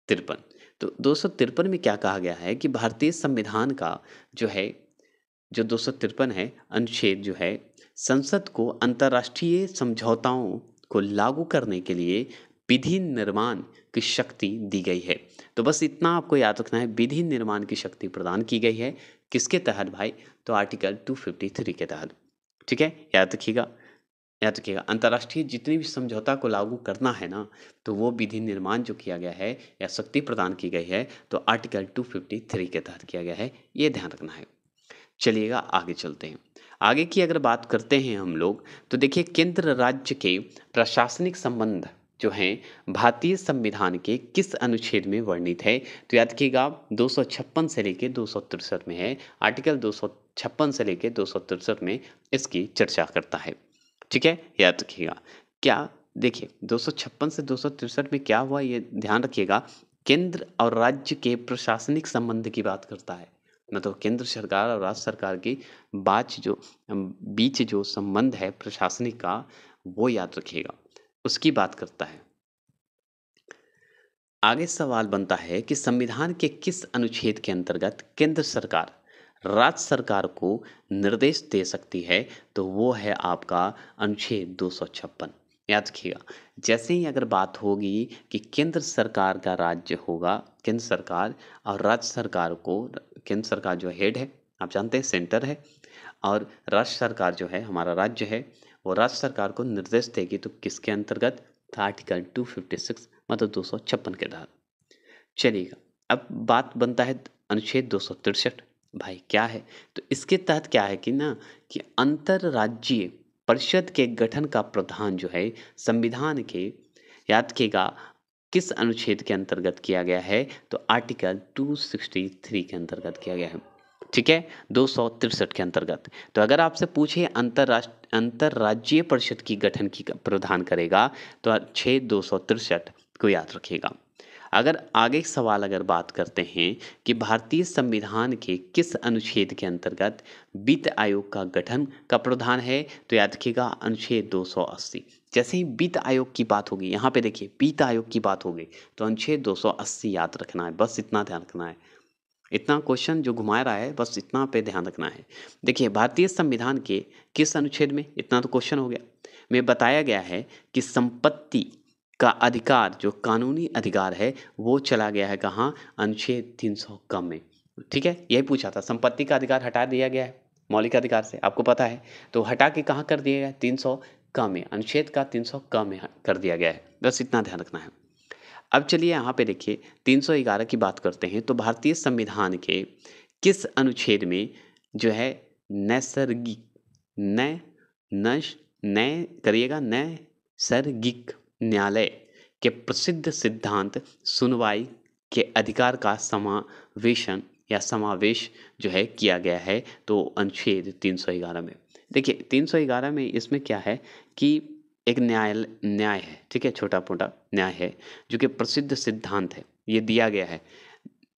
तिरपन तो दो तिरपन में क्या कहा गया है कि भारतीय संविधान का जो है जो दो तिरपन है अनुच्छेद जो है संसद को अंतर्राष्ट्रीय समझौताओं को लागू करने के लिए विधि निर्माण की शक्ति दी गई है तो बस इतना आपको याद रखना है विधि निर्माण की शक्ति प्रदान की गई है किसके तहत भाई तो आर्टिकल 253 के तहत ठीक है याद रखिएगा याद रखिएगा अंतर्राष्ट्रीय जितनी भी समझौता को लागू करना है ना तो वो विधि निर्माण जो किया गया है या शक्ति प्रदान की गई है तो आर्टिकल 253 के तहत किया गया है ये ध्यान रखना है चलिएगा आगे चलते हैं आगे की अगर बात करते हैं हम लोग तो देखिए केंद्र राज्य के प्रशासनिक संबंध जो हैं भारतीय संविधान के किस अनुच्छेद में वर्णित है तो याद कीजिएगा दो से लेकर दो में है आर्टिकल दो से लेकर दो में इसकी चर्चा करता है ठीक है याद रखिएगा क्या देखिए दो से दो में क्या हुआ ये ध्यान रखिएगा केंद्र और राज्य के प्रशासनिक संबंध की बात करता है मतलब केंद्र सरकार और राज्य सरकार की बात जो बीच जो संबंध है प्रशासनिक का वो याद रखिएगा उसकी बात करता है आगे सवाल बनता है कि संविधान के किस अनुच्छेद के अंतर्गत केंद्र सरकार राज्य सरकार को निर्देश दे सकती है तो वो है आपका अनुच्छेद दो सौ छप्पन याद रखिएगा जैसे ही अगर बात होगी कि केंद्र सरकार का राज्य होगा केंद्र सरकार और राज्य सरकार को केंद्र सरकार जो हेड है आप जानते हैं सेंटर है और राज्य सरकार जो है हमारा राज्य है वो राज्य सरकार को निर्देश देगी तो किसके अंतर्गत आर्टिकल टू फिफ्टी सिक्स मतलब दो सौ छप्पन के तहत चलिएगा अब बात बनता है अनुच्छेद दो सौ तिरसठ भाई क्या है तो इसके तहत क्या है कि ना कि अंतर्राज्यीय परिषद के गठन का प्रावधान जो है संविधान के याद किएगा किस अनुच्छेद के अंतर्गत किया गया है तो आर्टिकल 263 के अंतर्गत किया गया है ठीक है दो के अंतर्गत तो अगर आपसे पूछे अंतरराष्ट्र अंतर्राज्यीय परिषद की गठन की प्रावधान करेगा तो छः दो को याद रखिएगा अगर आगे सवाल अगर बात करते हैं कि भारतीय संविधान के किस अनुच्छेद के अंतर्गत वित्त आयोग का गठन का प्रावधान है तो याद रखिएगा अनुच्छेद 280 जैसे ही वित्त आयोग की बात होगी यहाँ पे देखिए वित्त आयोग की बात होगी तो अनुच्छेद 280 याद रखना है बस इतना ध्यान रखना है इतना क्वेश्चन जो घुमा रहा है बस इतना पे ध्यान रखना है देखिए भारतीय संविधान के किस अनुच्छेद में इतना तो क्वेश्चन हो गया में बताया गया है कि संपत्ति का अधिकार जो कानूनी अधिकार है वो चला गया है कहाँ अनुच्छेद तीन सौ कम में ठीक है यही पूछा था संपत्ति का अधिकार हटा दिया गया है मौलिक अधिकार से आपको पता है तो हटा के कहाँ कर दिया गया तीन सौ कम में अनुच्छेद का तीन सौ कम में कर दिया गया है बस इतना ध्यान रखना है अब चलिए यहाँ पे देखिए तीन सौ ग्यारह की बात करते हैं तो भारतीय संविधान के किस अनुच्छेद में जो है नैसर्गिक नय नश नय करिएगा नैसर्गिक न्यायालय के प्रसिद्ध सिद्धांत सुनवाई के अधिकार का समावेशन या समावेश जो है किया गया है तो अनुच्छेद तीन सौ ग्यारह में देखिए तीन सौ ग्यारह में इसमें क्या है कि एक न्याय न्याय है ठीक है छोटा मोटा न्याय है जो कि प्रसिद्ध सिद्धांत है ये दिया गया है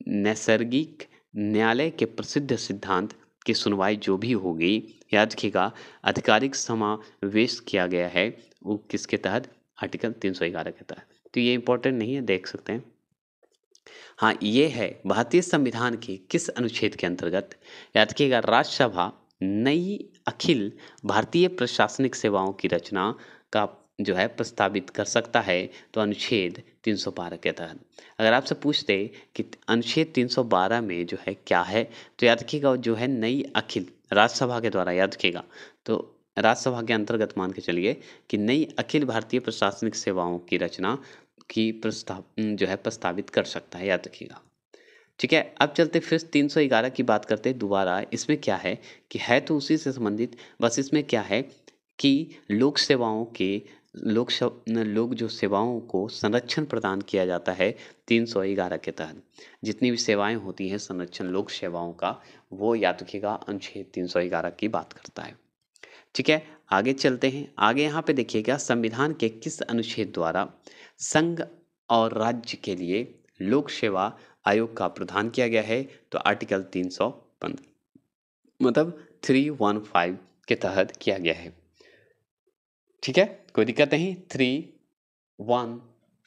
नैसर्गिक न्यायालय के प्रसिद्ध सिद्धांत की सुनवाई जो भी होगी याद रखिएगा आधिकारिक समावेश किया गया है वो किसके तहत आर्टिकल तीन सौ ग्यारह कहता है तो ये इंपॉर्टेंट नहीं है देख सकते हैं हाँ ये है भारतीय संविधान के किस अनुच्छेद के अंतर्गत याद रखिएगा राज्यसभा नई अखिल भारतीय प्रशासनिक सेवाओं की रचना का जो है प्रस्तावित कर सकता है तो अनुच्छेद 312 के तहत अगर आपसे पूछते कि अनुच्छेद 312 में जो है क्या है तो याद रखिएगा जो है नई अखिल राज्यसभा के द्वारा याद रखिएगा तो राज्यसभा के अंतर्गत मान के चलिए कि नई अखिल भारतीय प्रशासनिक सेवाओं की रचना की प्रस्ताव जो है प्रस्तावित कर सकता है याद रखिएगा ठीक है अब चलते फिर तीन सौ ग्यारह की बात करते हैं दोबारा इसमें क्या है कि है तो उसी से संबंधित बस इसमें क्या है कि लोक सेवाओं के लोक लोक जो सेवाओं को संरक्षण प्रदान किया जाता है तीन सौ ग्यारह के तहत जितनी भी सेवाएं होती हैं संरक्षण लोक सेवाओं का वो याद रखिएगा अनुच्छेद ग्यारह की बात करता है ठीक है आगे चलते हैं आगे यहाँ पे देखिएगा संविधान के किस अनुच्छेद द्वारा संघ और राज्य के लिए लोक सेवा आयोग का प्रधान किया गया है तो आर्टिकल तीन सौ पंद्रह मतलब थ्री वन फाइव के तहत किया गया है ठीक है कोई दिक्कत नहीं थ्री वन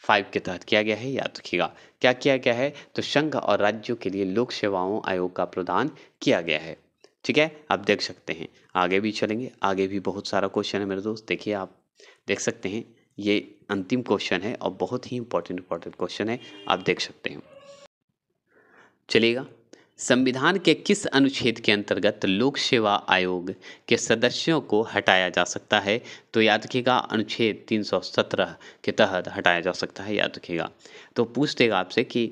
फाइव के तहत किया गया है याद रखिएगा क्या किया गया है तो संघ और राज्यों के लिए लोक सेवाओं आयोग का प्रदान किया गया है ठीक है आप देख सकते हैं आगे भी चलेंगे आगे भी बहुत सारा क्वेश्चन है मेरे दोस्त देखिए आप देख सकते हैं ये अंतिम क्वेश्चन है और बहुत ही इम्पोर्टेंट इंपॉर्टेंट क्वेश्चन है आप देख सकते हैं चलिएगा संविधान के किस अनुच्छेद के अंतर्गत लोक सेवा आयोग के सदस्यों को हटाया जा सकता है तो याद रखिएगा अनुच्छेद 317 के तहत हटाया जा सकता है याद रखिएगा तो पूछ देगा आपसे कि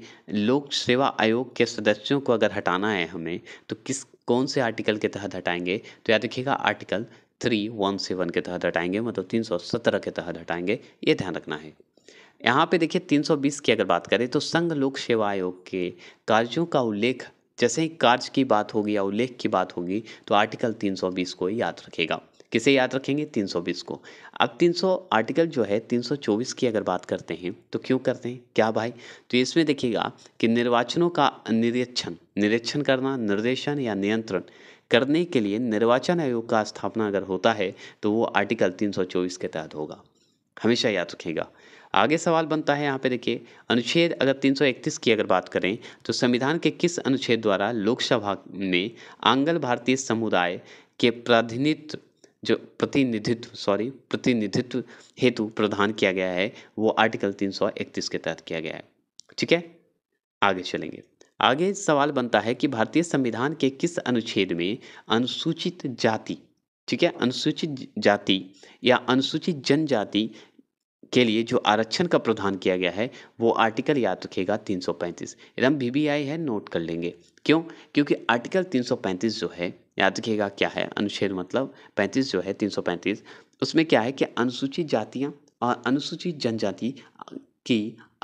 लोक सेवा आयोग के सदस्यों को अगर हटाना है हमें तो किस कौन से आर्टिकल के तहत हटाएंगे तो याद रखिएगा आर्टिकल थ्री वन सेवन के तहत हटाएंगे मतलब तीन सौ सत्रह के तहत हटाएंगे ये ध्यान रखना है यहाँ पे देखिए तीन सौ बीस की अगर बात करें तो संघ लोक सेवा आयोग के कार्यों का उल्लेख जैसे ही कार्य की बात होगी या उल्लेख की बात होगी तो आर्टिकल तीन सौ बीस को याद रखेगा किसे याद रखेंगे 320 को अब 300 आर्टिकल जो है 324 की अगर बात करते हैं तो क्यों करते हैं क्या भाई तो इसमें देखिएगा कि निर्वाचनों का निरीक्षण निरीक्षण करना निर्देशन या नियंत्रण करने के लिए निर्वाचन आयोग का स्थापना अगर होता है तो वो आर्टिकल 324 के तहत होगा हमेशा याद रखेगा आगे सवाल बनता है यहाँ पे देखिए अनुच्छेद अगर 331 की अगर बात करें तो संविधान के किस अनुच्छेद द्वारा लोकसभा में आंगल भारतीय समुदाय के प्रतिनिधित्व जो प्रतिनिधित्व सॉरी प्रतिनिधित्व हेतु प्रदान किया गया है वो आर्टिकल 331 के तहत किया गया है ठीक है आगे चलेंगे आगे सवाल बनता है कि भारतीय संविधान के किस अनुच्छेद में अनुसूचित जाति ठीक है अनुसूचित जाति या अनुसूचित जनजाति के लिए जो आरक्षण का प्रावधान किया गया है वो आर्टिकल याद सौ 335 एकदम वी बी आई है नोट कर लेंगे क्यों क्योंकि आर्टिकल 335 जो है याद रखिएगा क्या है अनुच्छेद मतलब 35 जो है 335 उसमें क्या है कि अनुसूचित जातियाँ और अनुसूचित जनजाति की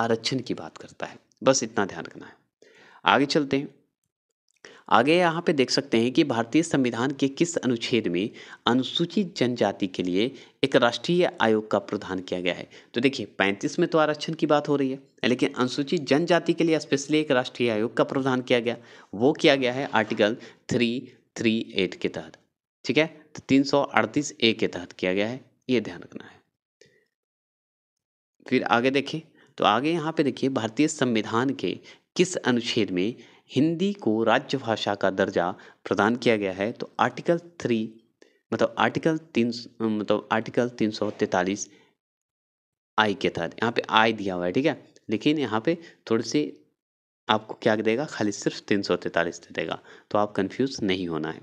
आरक्षण की बात करता है बस इतना ध्यान रखना है आगे चलते हैं आगे यहाँ पे देख सकते हैं कि भारतीय संविधान के किस अनुच्छेद में अनुसूचित जनजाति के लिए एक राष्ट्रीय आयोग का प्रधान किया गया है तो देखिए पैंतीस में तो आरक्षण की बात हो रही है लेकिन अनुसूचित जनजाति के लिए स्पेशली एक राष्ट्रीय आयोग का प्रावधान किया गया वो किया गया है आर्टिकल थ्री थ्री एट के तहत ठीक है तो तीन सौ अड़तीस ए के तहत किया गया है ये ध्यान रखना है फिर आगे देखिए तो आगे यहाँ पे देखिए भारतीय संविधान के किस अनुच्छेद में हिंदी को राज्य भाषा का दर्जा प्रदान किया गया है तो आर्टिकल थ्री मतलब आर्टिकल तीन मतलब आर्टिकल तीन सौ तैंतालीस आई के तहत यहाँ पे आई दिया हुआ है ठीक है लेकिन यहाँ पे थोड़ी सी आपको क्या देगा खाली सिर्फ तीन सौ तैंतालीस दे देगा तो आप कंफ्यूज नहीं होना है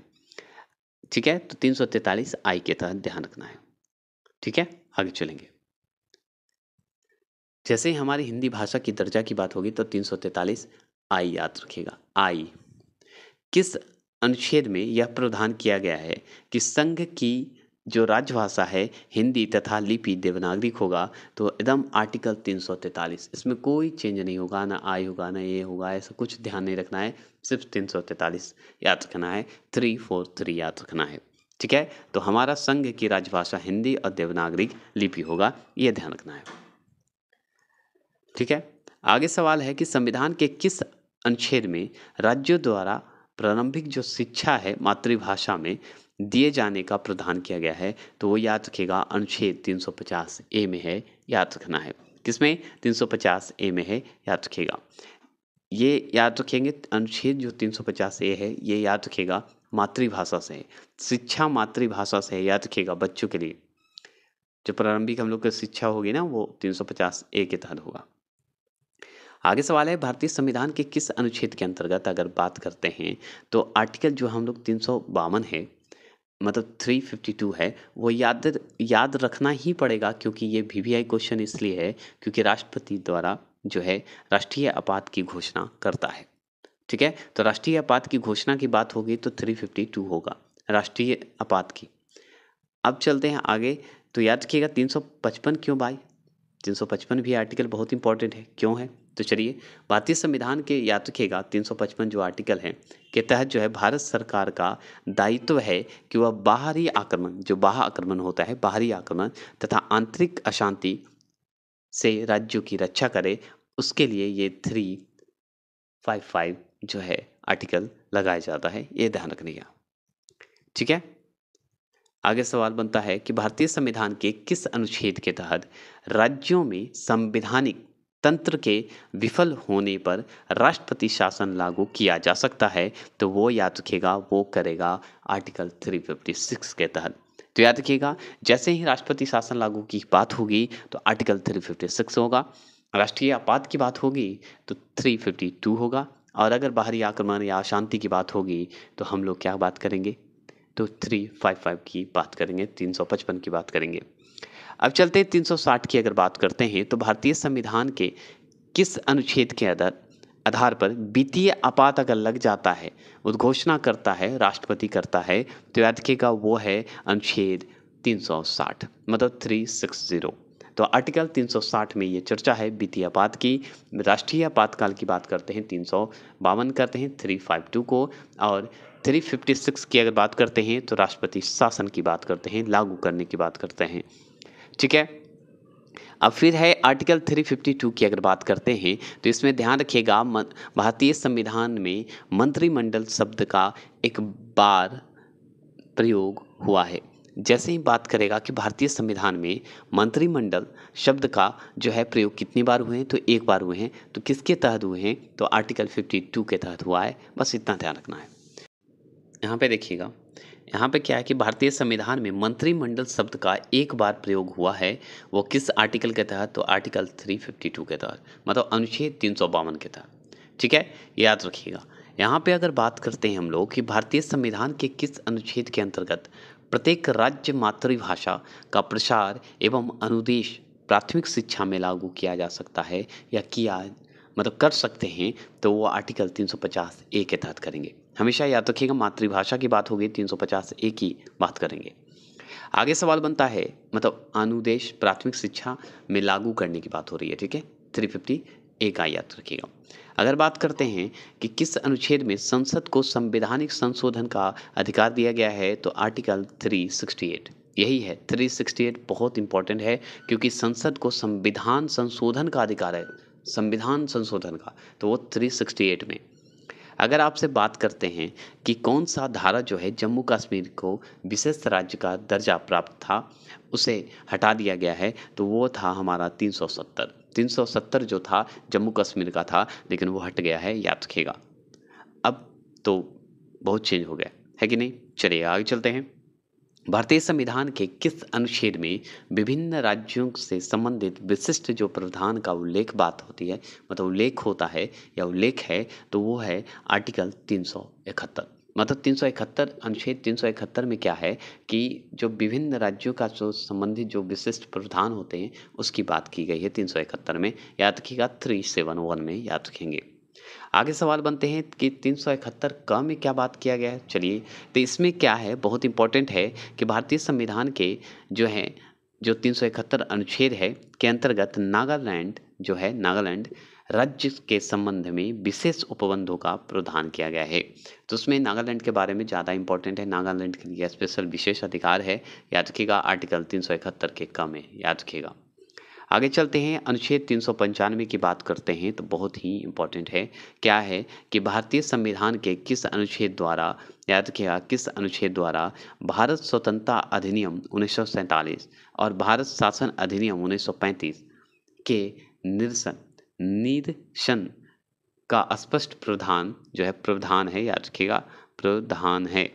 ठीक है तो तीन सौ तैंतालीस आई के तहत ध्यान रखना है ठीक है आगे चलेंगे जैसे ही हमारी हिंदी भाषा की दर्जा की बात होगी तो तीन सौ तैंतालीस आई याद रखिएगा आई किस अनुच्छेद में यह प्रावधान किया गया है कि संघ की जो राजभाषा है हिंदी तथा लिपि देवनागरिक होगा तो एकदम आर्टिकल 343 इसमें कोई चेंज नहीं होगा ना आई होगा ना ये होगा ऐसा कुछ ध्यान नहीं रखना है सिर्फ 343 याद रखना है थ्री फोर थ्री याद रखना है ठीक है तो हमारा संघ की राजभाषा हिंदी और देवनागरिक लिपि होगा ये ध्यान रखना है ठीक है आगे सवाल है कि संविधान के किस अनुच्छेद में राज्यों द्वारा प्रारंभिक जो शिक्षा है मातृभाषा में दिए जाने का प्रदान किया गया है तो वो याद रखेगा अनुच्छेद 350 ए में है याद रखना है किसमें 350 ए में है याद रखेगा ये याद रखेंगे अनुच्छेद जो 350 ए है ये याद रखेगा मातृभाषा से है शिक्षा मातृभाषा से है याद रखेगा बच्चों के लिए जो प्रारंभिक हम लोग की शिक्षा होगी ना वो 350 ए के तहत होगा आगे सवाल है भारतीय संविधान के किस अनुच्छेद के अंतर्गत अगर बात करते हैं तो आर्टिकल जो हम लोग तीन सौ बावन है मतलब 352 है वो याद याद रखना ही पड़ेगा क्योंकि ये वी वी आई क्वेश्चन इसलिए है क्योंकि राष्ट्रपति द्वारा जो है राष्ट्रीय आपात की घोषणा करता है ठीक है तो राष्ट्रीय आपात की घोषणा की बात होगी तो 352 होगा राष्ट्रीय आपात की अब चलते हैं आगे तो याद रखिएगा 355 क्यों भाई 355 भी आर्टिकल बहुत इंपॉर्टेंट है क्यों है तो चलिए भारतीय संविधान के याद रखिएगा पचपन जो आर्टिकल है के तहत जो है भारत सरकार का दायित्व है कि वह बाहरी आक्रमण जो बाहर आक्रमण होता है बाहरी आक्रमण तथा आंतरिक अशांति से राज्यों की रक्षा करे उसके लिए ये थ्री फाइव फाइव जो है आर्टिकल लगाया जाता है ये ध्यान रखने ठीक है आगे सवाल बनता है कि भारतीय संविधान के किस अनुच्छेद के तहत राज्यों में संविधानिक तंत्र के विफल होने पर राष्ट्रपति शासन लागू किया जा सकता है तो वो याद रखेगा वो करेगा आर्टिकल 356 के तहत तो याद रखिएगा जैसे ही राष्ट्रपति शासन लागू की बात होगी तो आर्टिकल 356 होगा राष्ट्रीय आपात की बात होगी तो 352 होगा और अगर बाहरी आक्रमण या अशांति की बात होगी तो हम लोग क्या बात करेंगे तो 355 की बात करेंगे 355 की बात करेंगे अब चलते हैं 360 की अगर बात करते हैं तो भारतीय संविधान के किस अनुच्छेद के अदर आधार पर वित्तीय आपात अगर लग जाता है उद्घोषणा करता है राष्ट्रपति करता है तो याद का वो है अनुच्छेद 360 मतलब 360 तो आर्टिकल 360 में ये चर्चा है वित्तीय आपात की राष्ट्रीय आपातकाल की बात करते हैं तीन सौ बावन करते हैं 352 को और 356 की अगर बात करते हैं तो राष्ट्रपति शासन की बात करते हैं लागू करने की बात करते हैं ठीक है अब फिर है आर्टिकल 352 की अगर बात करते हैं तो इसमें ध्यान रखिएगा भारतीय संविधान में मंत्रिमंडल शब्द का एक बार प्रयोग हुआ है जैसे ही बात करेगा कि भारतीय संविधान में मंत्रिमंडल शब्द का जो है प्रयोग कितनी बार हुए हैं तो एक बार हुए हैं तो किसके तहत हुए हैं तो आर्टिकल 52 के तहत हुआ है बस इतना ध्यान रखना है यहाँ पे देखिएगा यहाँ पे क्या है कि भारतीय संविधान में मंत्रिमंडल शब्द का एक बार प्रयोग हुआ है वो किस आर्टिकल के तहत तो आर्टिकल 352 के तहत मतलब अनुच्छेद तीन सौ के तहत ठीक है याद रखिएगा यहाँ पे अगर बात करते हैं हम लोग कि भारतीय संविधान के किस अनुच्छेद के अंतर्गत प्रत्येक राज्य मातृभाषा का प्रसार एवं अनुदेश प्राथमिक शिक्षा में लागू किया जा सकता है या किया मतलब कर सकते हैं तो वो आर्टिकल 350 ए के तहत करेंगे हमेशा याद रखिएगा मातृभाषा की बात होगी तीन सौ पचास ए की बात करेंगे आगे सवाल बनता है मतलब अनुदेश प्राथमिक शिक्षा में लागू करने की बात हो रही है ठीक है थ्री फिफ्टी ए का याद रखिएगा अगर बात करते हैं कि किस अनुच्छेद में संसद को संवैधानिक संशोधन का अधिकार दिया गया है तो आर्टिकल थ्री सिक्सटी एट यही है थ्री सिक्सटी एट बहुत इंपॉर्टेंट है क्योंकि संसद को संविधान संशोधन का अधिकार है संविधान संशोधन का तो वो एट में अगर आपसे बात करते हैं कि कौन सा धारा जो है जम्मू कश्मीर को विशेष राज्य का दर्जा प्राप्त था उसे हटा दिया गया है तो वो था हमारा 370 370 जो था जम्मू कश्मीर का था लेकिन वो हट गया है याद रखेगा अब तो बहुत चेंज हो गया है कि नहीं चलिए आगे चलते हैं भारतीय संविधान के किस अनुच्छेद में विभिन्न राज्यों से संबंधित विशिष्ट जो प्रावधान का उल्लेख बात होती है मतलब उल्लेख होता है या उल्लेख है तो वो है आर्टिकल तीन सौ इकहत्तर मतलब तीन सौ इकहत्तर अनुच्छेद तीन सौ इकहत्तर में क्या है कि जो विभिन्न राज्यों का जो संबंधित जो विशिष्ट प्रावधान होते हैं उसकी बात की गई है तीन सौ इकहत्तर में याद रखिएगा थ्री सेवन वन में याद रखेंगे आगे सवाल बनते हैं कि तीन सौ इकहत्तर क में क्या बात किया गया है चलिए तो इसमें क्या है बहुत इंपॉर्टेंट है कि भारतीय संविधान के जो है जो तीन सौ इकहत्तर अनुच्छेद है के अंतर्गत नागालैंड जो है नागालैंड राज्य के संबंध में विशेष उपबंधों का प्रावधान किया गया है तो उसमें नागालैंड के बारे में ज़्यादा इंपॉर्टेंट है नागालैंड के लिए स्पेशल विशेष अधिकार है याद रखिएगा आर्टिकल तीन सौ इकहत्तर के क में याद रखिएगा आगे चलते हैं अनुच्छेद तीन सौ पंचानवे की बात करते हैं तो बहुत ही इम्पोर्टेंट है क्या है कि भारतीय संविधान के किस अनुच्छेद द्वारा याद किया किस अनुच्छेद द्वारा भारत स्वतंत्रता अधिनियम उन्नीस और भारत शासन अधिनियम उन्नीस के निरसन निरसन का स्पष्ट प्रावधान जो है प्रावधान है याद रखिएगा प्रावधान है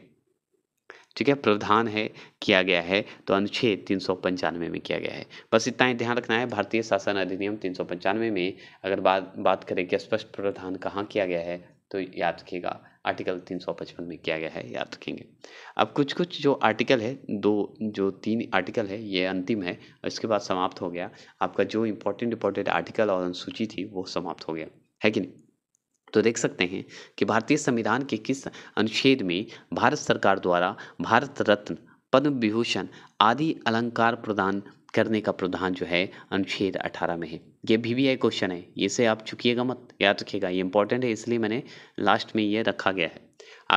ठीक है प्रावधान है किया गया है तो अनुच्छेद तीन सौ पंचानवे में किया गया है बस इतना ही ध्यान रखना है भारतीय शासन अधिनियम तीन सौ पंचानवे में अगर बात बात करें कि स्पष्ट प्रावधान कहाँ किया गया है तो याद रखिएगा आर्टिकल तीन सौ पचपन में किया गया है याद रखेंगे अब कुछ कुछ जो आर्टिकल है दो जो तीन आर्टिकल है ये अंतिम है और इसके बाद समाप्त हो गया आपका जो इम्पोर्टेंट इम्पोर्टेंट आर्टिकल और अनुसूची थी वो समाप्त हो गया है कि नहीं तो देख सकते हैं कि भारतीय संविधान के किस अनुच्छेद में भारत सरकार द्वारा भारत रत्न पद्म विभूषण आदि अलंकार प्रदान करने का प्रावधान जो है अनुच्छेद 18 में है ये भी वी आई क्वेश्चन है इसे आप चुकिएगा मत याद रखिएगा ये इंपॉर्टेंट है इसलिए मैंने लास्ट में ये रखा गया है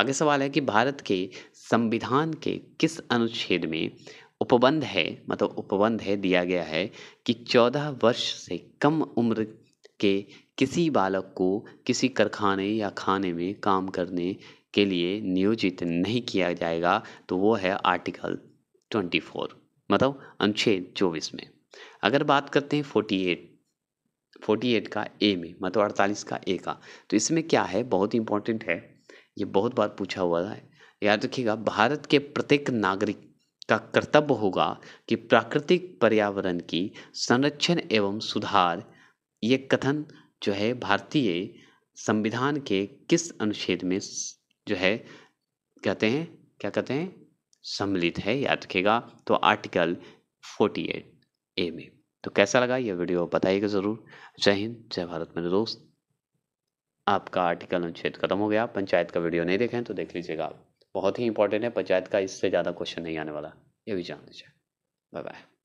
आगे सवाल है कि भारत के संविधान के किस अनुच्छेद में उपबंध है मतलब उपबंध है दिया गया है कि चौदह वर्ष से कम उम्र के किसी बालक को किसी कारखाने या खाने में काम करने के लिए नियोजित नहीं किया जाएगा तो वो है आर्टिकल 24 मतलब अनुच्छेद चौबीस में अगर बात करते हैं 48 48 का ए में मतलब अड़तालीस का ए का तो इसमें क्या है बहुत इंपॉर्टेंट है ये बहुत बार पूछा हुआ है याद रखिएगा भारत के प्रत्येक नागरिक का कर्तव्य होगा कि प्राकृतिक पर्यावरण की संरक्षण एवं सुधार ये कथन जो है भारतीय संविधान के किस अनुच्छेद में जो है कहते हैं क्या कहते हैं सम्मिलित है याद रखेगा तो आर्टिकल फोर्टी एट ए में तो कैसा लगा यह वीडियो बताइएगा ज़रूर जय हिंद जय भारत मेरे दोस्त आपका आर्टिकल अनुच्छेद खत्म हो गया पंचायत का वीडियो नहीं देखें तो देख लीजिएगा आप बहुत ही इंपॉर्टेंट है पंचायत का इससे ज़्यादा क्वेश्चन नहीं आने वाला ये भी जान लीजिए बाय बाय